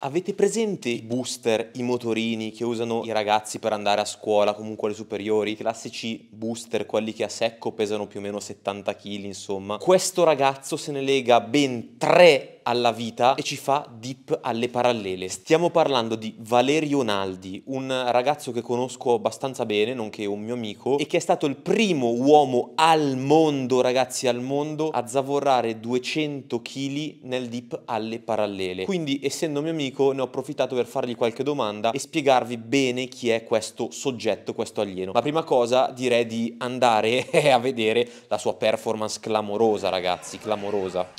Avete presente i booster, i motorini che usano i ragazzi per andare a scuola, comunque alle superiori? I classici booster, quelli che a secco pesano più o meno 70 kg, insomma. Questo ragazzo se ne lega ben tre alla vita e ci fa dip alle parallele. Stiamo parlando di Valerio Naldi, un ragazzo che conosco abbastanza bene, nonché un mio amico, e che è stato il primo uomo al mondo, ragazzi, al mondo, a zavorrare 200 kg nel dip alle parallele. Quindi, essendo mio amico, ne ho approfittato per fargli qualche domanda e spiegarvi bene chi è questo soggetto, questo alieno. La prima cosa direi di andare a vedere la sua performance clamorosa, ragazzi, clamorosa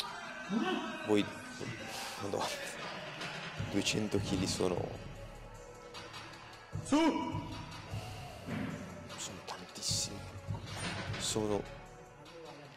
voi madonna 200 kg sono su sono tantissimi sono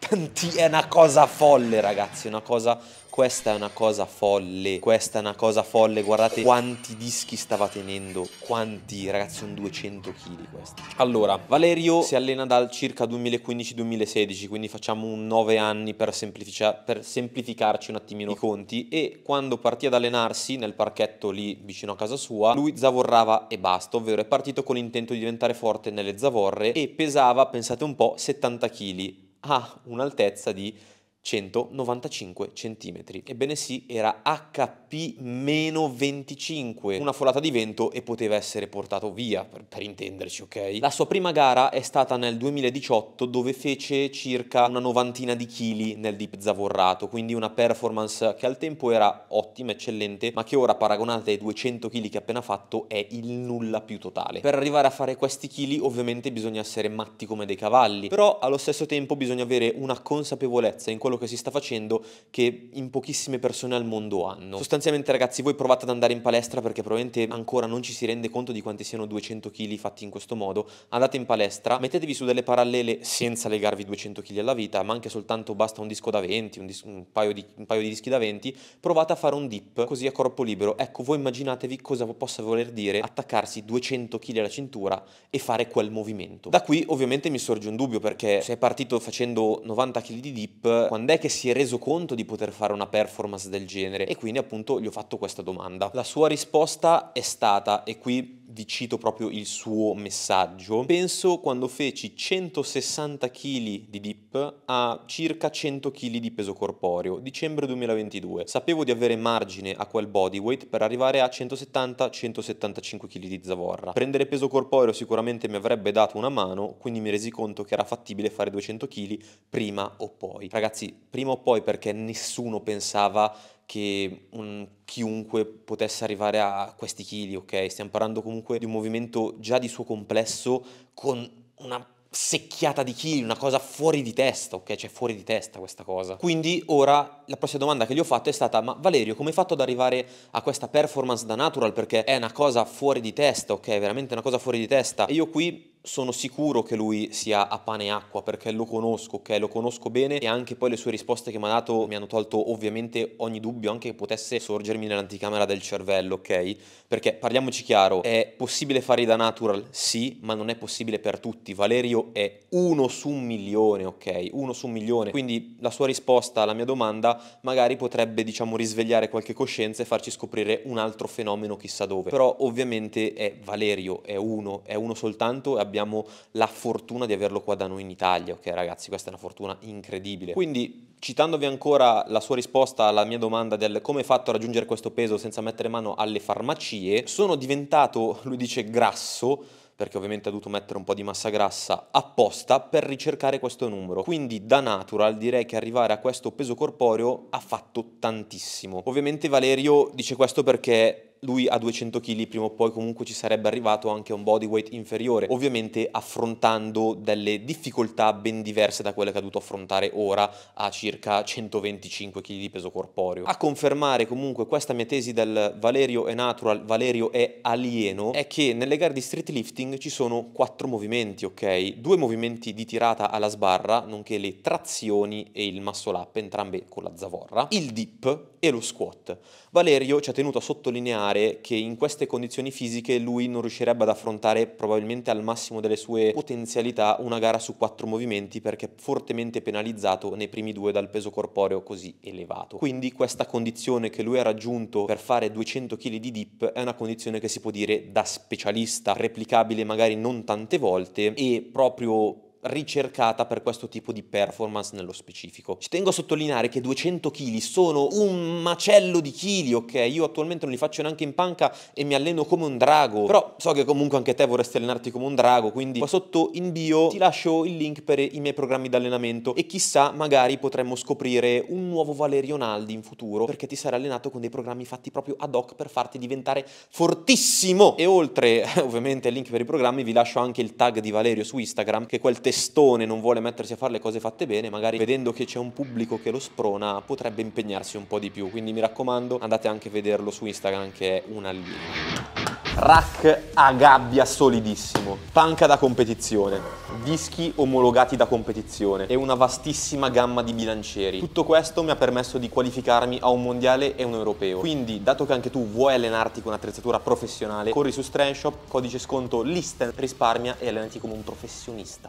tanti è una cosa folle ragazzi è una cosa questa è una cosa folle, questa è una cosa folle, guardate quanti dischi stava tenendo, quanti, ragazzi sono 200 kg questi. Allora, Valerio si allena dal circa 2015-2016, quindi facciamo un 9 anni per, semplifica per semplificarci un attimino i conti e quando partì ad allenarsi nel parchetto lì vicino a casa sua, lui zavorrava e basta, ovvero è partito con l'intento di diventare forte nelle zavorre e pesava, pensate un po', 70 kg, a un'altezza di 195 cm. Ebbene sì, era HP-25, una folata di vento e poteva essere portato via, per, per, intenderci, ok? La sua prima gara è stata nel 2018 dove fece circa una novantina di chili nel dip zavorrato, quindi una performance che al tempo era ottima, eccellente, ma che ora paragonata ai 200 kg che ha appena fatto è il nulla più totale. Per arrivare a fare questi chili ovviamente bisogna essere matti come dei cavalli, però allo stesso tempo bisogna avere una consapevolezza in quel quello che si sta facendo che in pochissime persone al mondo hanno. Sostanzialmente ragazzi voi provate ad andare in palestra perché probabilmente ancora non ci si rende conto di quanti siano 200 kg fatti in questo modo. Andate in palestra, mettetevi su delle parallele senza legarvi 200 kg alla vita, ma anche soltanto basta un disco da 20, un, dis- un, paio di, un paio di dischi da 20, provate a fare un dip così a corpo libero. Ecco, voi immaginatevi cosa possa voler dire attaccarsi 200 kg alla cintura e fare quel movimento. Da qui ovviamente mi sorge un dubbio perché se è partito facendo 90 kg di dip, quando quando è che si è reso conto di poter fare una performance del genere? E quindi appunto gli ho fatto questa domanda. La sua risposta è stata, e qui vi cito proprio il suo messaggio, penso quando feci 160 kg di dip a circa 100 kg di peso corporeo, dicembre 2022. Sapevo di avere margine a quel body weight per arrivare a 170-175 kg di zavorra. Prendere peso corporeo sicuramente mi avrebbe dato una mano, quindi mi resi conto che era fattibile fare 200 kg prima o poi. Ragazzi, prima o poi perché nessuno pensava che un, chiunque potesse arrivare a questi chili, ok? Stiamo parlando comunque di un movimento già di suo complesso con una secchiata di chili, una cosa fuori di testa, ok? Cioè fuori di testa questa cosa. Quindi ora la prossima domanda che gli ho fatto è stata "Ma Valerio, come hai fatto ad arrivare a questa performance da natural perché è una cosa fuori di testa, ok? Veramente una cosa fuori di testa". E io qui sono sicuro che lui sia a pane e acqua perché lo conosco, ok? Lo conosco bene e anche poi le sue risposte che mi ha dato mi hanno tolto ovviamente ogni dubbio anche che potesse sorgermi nell'anticamera del cervello, ok? Perché parliamoci chiaro, è possibile fare da natural? Sì, ma non è possibile per tutti. Valerio è uno su un milione, ok? Uno su un milione. Quindi la sua risposta alla mia domanda magari potrebbe, diciamo, risvegliare qualche coscienza e farci scoprire un altro fenomeno chissà dove. Però ovviamente è Valerio, è uno, è uno soltanto e abbiamo abbiamo la fortuna di averlo qua da noi in Italia, ok ragazzi, questa è una fortuna incredibile. Quindi citandovi ancora la sua risposta alla mia domanda del come hai fatto a raggiungere questo peso senza mettere mano alle farmacie, sono diventato, lui dice, grasso, perché ovviamente ha dovuto mettere un po' di massa grassa apposta per ricercare questo numero. Quindi da natural direi che arrivare a questo peso corporeo ha fatto tantissimo. Ovviamente Valerio dice questo perché lui a 200 kg prima o poi comunque ci sarebbe arrivato anche a un body weight inferiore, ovviamente affrontando delle difficoltà ben diverse da quelle che ha dovuto affrontare ora a circa 125 kg di peso corporeo. A confermare comunque questa mia tesi del Valerio è natural, Valerio è alieno, è che nelle gare di street lifting ci sono quattro movimenti, ok? Due movimenti di tirata alla sbarra, nonché le trazioni e il muscle up, entrambe con la zavorra, il dip e lo squat. Valerio ci ha tenuto a sottolineare immaginare che in queste condizioni fisiche lui non riuscirebbe ad affrontare probabilmente al massimo delle sue potenzialità una gara su quattro movimenti perché è fortemente penalizzato nei primi due dal peso corporeo così elevato. Quindi questa condizione che lui ha raggiunto per fare 200 kg di dip è una condizione che si può dire da specialista, replicabile magari non tante volte e proprio ricercata per questo tipo di performance nello specifico. Ci tengo a sottolineare che 200 kg sono un macello di chili, ok? Io attualmente non li faccio neanche in panca e mi alleno come un drago, però so che comunque anche te vorresti allenarti come un drago, quindi qua sotto in bio ti lascio il link per i miei programmi di allenamento e chissà magari potremmo scoprire un nuovo Valerio Naldi in futuro perché ti sarai allenato con dei programmi fatti proprio ad hoc per farti diventare fortissimo. E oltre ovviamente al link per i programmi vi lascio anche il tag di Valerio su Instagram che è quel testo testone non vuole mettersi a fare le cose fatte bene, magari vedendo che c'è un pubblico che lo sprona potrebbe impegnarsi un po' di più. Quindi mi raccomando, andate anche a vederlo su Instagram che è un allievo. Rack a gabbia solidissimo, panca da competizione, dischi omologati da competizione e una vastissima gamma di bilancieri. Tutto questo mi ha permesso di qualificarmi a un mondiale e un europeo. Quindi, dato che anche tu vuoi allenarti con attrezzatura professionale, corri su Strength Shop, codice sconto LISTEN, risparmia e allenati come un professionista.